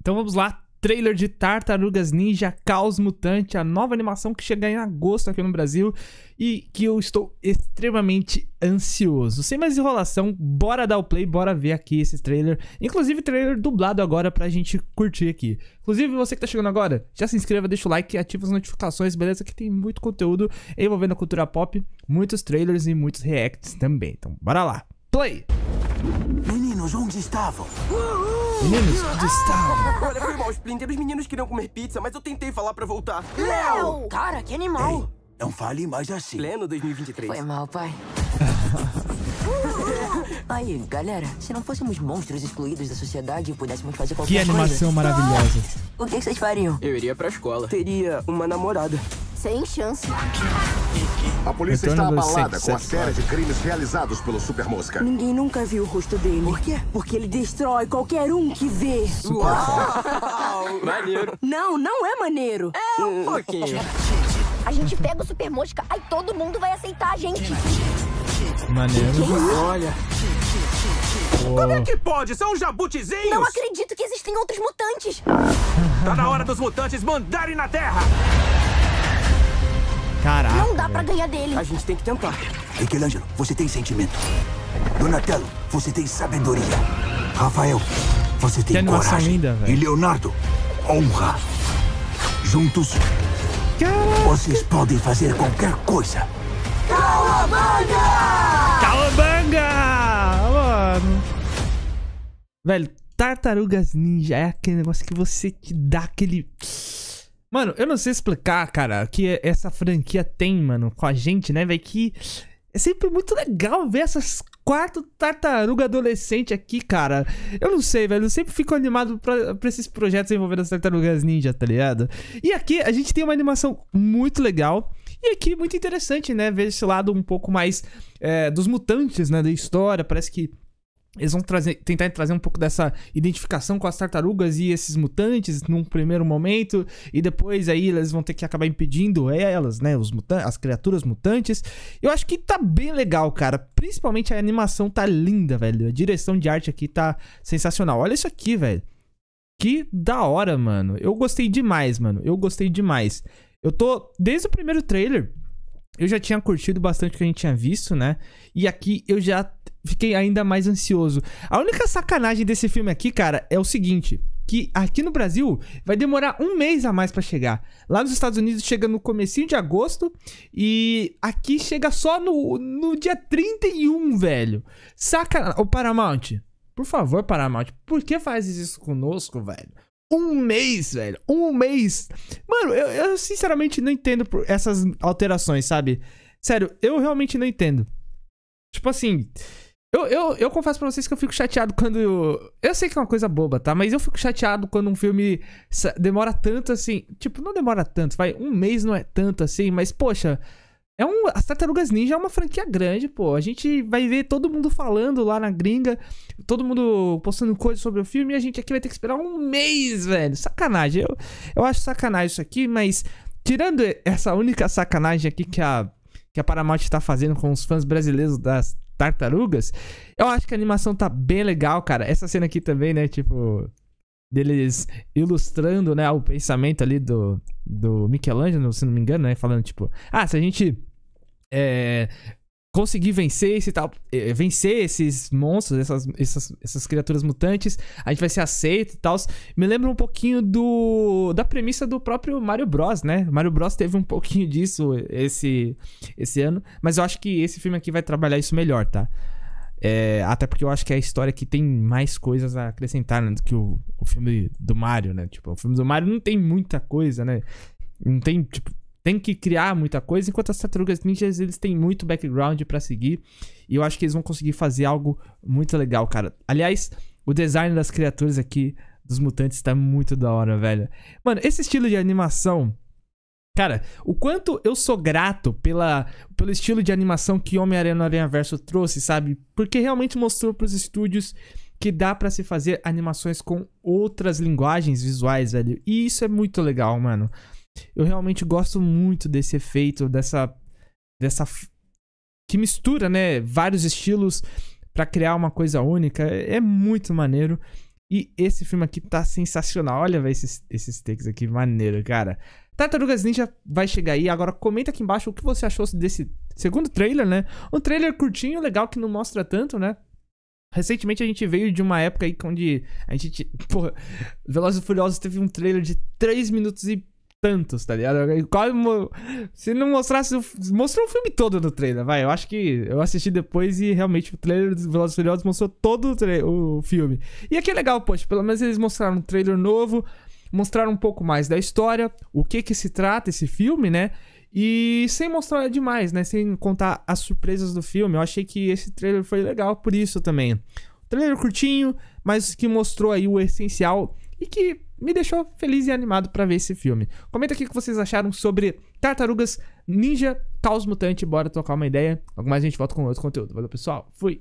Então vamos lá, trailer de Tartarugas Ninja Caos Mutante, a nova animação que chega em agosto aqui no Brasil e que eu estou extremamente ansioso. Sem mais enrolação, bora dar o play, bora ver aqui esse trailer. Inclusive, trailer dublado agora pra gente curtir aqui. Inclusive, você que tá chegando agora, já se inscreva, deixa o like, ativa as notificações, beleza? Que tem muito conteúdo envolvendo a cultura pop, muitos trailers e muitos reacts também. Então, bora lá. Play! onde estavam. Meninos, onde estavam? Olha, foi mal, Splinter. Os meninos queriam comer pizza, mas eu tentei falar pra voltar. Léo! Cara, que animal! Ei, é, não é fale mais assim. Pleno 2023. Foi mal, pai. Aí, galera, se não fôssemos monstros excluídos da sociedade e pudéssemos fazer qualquer coisa... Que animação coisa, maravilhosa. O que vocês fariam? Eu iria pra escola. Teria uma namorada. Sem chance. A polícia está abalada com a série de crimes realizados pelo Super Mosca. Ninguém nunca viu o rosto dele. Por quê? Porque ele destrói qualquer um que vê. Uau! maneiro. Não, não é maneiro. É um pouquinho. A gente pega o Super Mosca, aí todo mundo vai aceitar a gente. Maneiro. Olha. Como é que pode? São jabutizinhos? Não acredito que existem outros mutantes. tá na hora dos mutantes mandarem na Terra. Caraca. Não dá pra ganhar dele. A gente tem que tentar. Michelangelo, você tem sentimento. Donatello, você tem sabedoria. Rafael, você tem, tem coragem. Linda, e Leonardo, honra. Juntos, Caraca. vocês podem fazer qualquer coisa. Calabanga! Calabanga! Mano. Velho, Tartarugas Ninja é aquele negócio que você te dá aquele Mano, eu não sei explicar, cara, que essa franquia tem, mano, com a gente, né, velho? Que é sempre muito legal ver essas quatro tartaruga adolescente aqui, cara. Eu não sei, velho. Eu sempre fico animado pra, pra, esses projetos envolvendo as tartarugas ninja, tá ligado? E aqui a gente tem uma animação muito legal. E aqui muito interessante, né? Ver esse lado um pouco mais é, dos mutantes, né? Da história. Parece que eles vão trazer, tentar trazer um pouco dessa identificação com as tartarugas e esses mutantes num primeiro momento, e depois aí eles vão ter que acabar impedindo elas, né? Os mutantes, as criaturas mutantes. Eu acho que tá bem legal, cara. Principalmente a animação tá linda, velho. A direção de arte aqui tá sensacional. Olha isso aqui, velho. Que da hora, mano. Eu gostei demais, mano. Eu gostei demais. Eu tô. Desde o primeiro trailer, eu já tinha curtido bastante o que a gente tinha visto, né? E aqui eu já fiquei ainda mais ansioso. A única sacanagem desse filme aqui, cara, é o seguinte. Que aqui no Brasil vai demorar um mês a mais para chegar. Lá nos Estados Unidos chega no comecinho de agosto e aqui chega só no, no dia 31, velho. Sacanagem. Ô, Paramount, por favor, Paramount, por que fazes isso conosco, velho? Um mês, velho. Um mês. Mano, eu, eu sinceramente não entendo essas alterações, sabe? Sério, eu realmente não entendo. Tipo assim, eu, eu, eu confesso pra vocês que eu fico chateado quando. Eu... eu sei que é uma coisa boba, tá? Mas eu fico chateado quando um filme demora tanto assim. Tipo, não demora tanto, vai. Um mês não é tanto assim, mas poxa. É um, as Tartarugas Ninja é uma franquia grande, pô. A gente vai ver todo mundo falando lá na gringa, todo mundo postando coisas sobre o filme e a gente aqui vai ter que esperar um mês, velho. Sacanagem. Eu, eu acho sacanagem isso aqui, mas tirando essa única sacanagem aqui que a, que a Paramount tá fazendo com os fãs brasileiros das tartarugas. Eu acho que a animação tá bem legal, cara. Essa cena aqui também, né? Tipo, deles ilustrando, né? O pensamento ali do, do Michelangelo, se não me engano, né? Falando, tipo, ah, se a gente. É, conseguir vencer esse tal, eh, eh, vencer esses monstros, essas, essas, essas criaturas mutantes, a gente vai ser aceito e tal. Me lembra um pouquinho do da premissa do próprio Mario Bros, né? Mario Bros teve um pouquinho disso esse esse ano, mas eu acho que esse filme aqui vai trabalhar isso melhor, tá? É, até porque eu acho que é a história que tem mais coisas a acrescentar né, do que o, o filme do Mario, né? Tipo, o filme do Mario não tem muita coisa, né? Não tem, tipo, tem que criar muita coisa, enquanto as tartarugas ninjas, eles têm muito background para seguir, e eu acho que eles vão conseguir fazer algo muito legal, cara. Aliás, o design das criaturas aqui dos mutantes tá muito da hora, velho. Mano, esse estilo de animação Cara, o quanto eu sou grato pela, pelo estilo de animação que Homem-Aranha no Aranha Verso trouxe, sabe? Porque realmente mostrou pros estúdios que dá para se fazer animações com outras linguagens visuais, velho. E isso é muito legal, mano eu realmente gosto muito desse efeito, dessa. dessa. que mistura, né? Vários estilos para criar uma coisa única. É, é muito maneiro. E esse filme aqui tá sensacional. Olha, esses, esses takes aqui, maneiro, cara. Tartarugas Ninja vai chegar aí. Agora comenta aqui embaixo o que você achou desse segundo trailer, né? Um trailer curtinho, legal, que não mostra tanto, né? Recentemente a gente veio de uma época aí onde a gente. Porra, Velozes e Furiosos teve um trailer de 3 minutos e tantos, tá ligado? Quase se não mostrasse. Mostrou o filme todo no trailer, vai. Eu acho que eu assisti depois e realmente o trailer dos Velozes Furiosos mostrou todo o, o filme. E aqui é legal, poxa, pelo menos eles mostraram um trailer novo, mostraram um pouco mais da história, o que que se trata esse filme, né? E sem mostrar demais, né? Sem contar as surpresas do filme. Eu achei que esse trailer foi legal por isso também. trailer curtinho, mas que mostrou aí o essencial e que me deixou feliz e animado para ver esse filme. Comenta aqui o que vocês acharam sobre Tartarugas Ninja, Caos Mutante, bora trocar uma ideia. Logo mais a gente volta com outro conteúdo. Valeu, pessoal. Fui!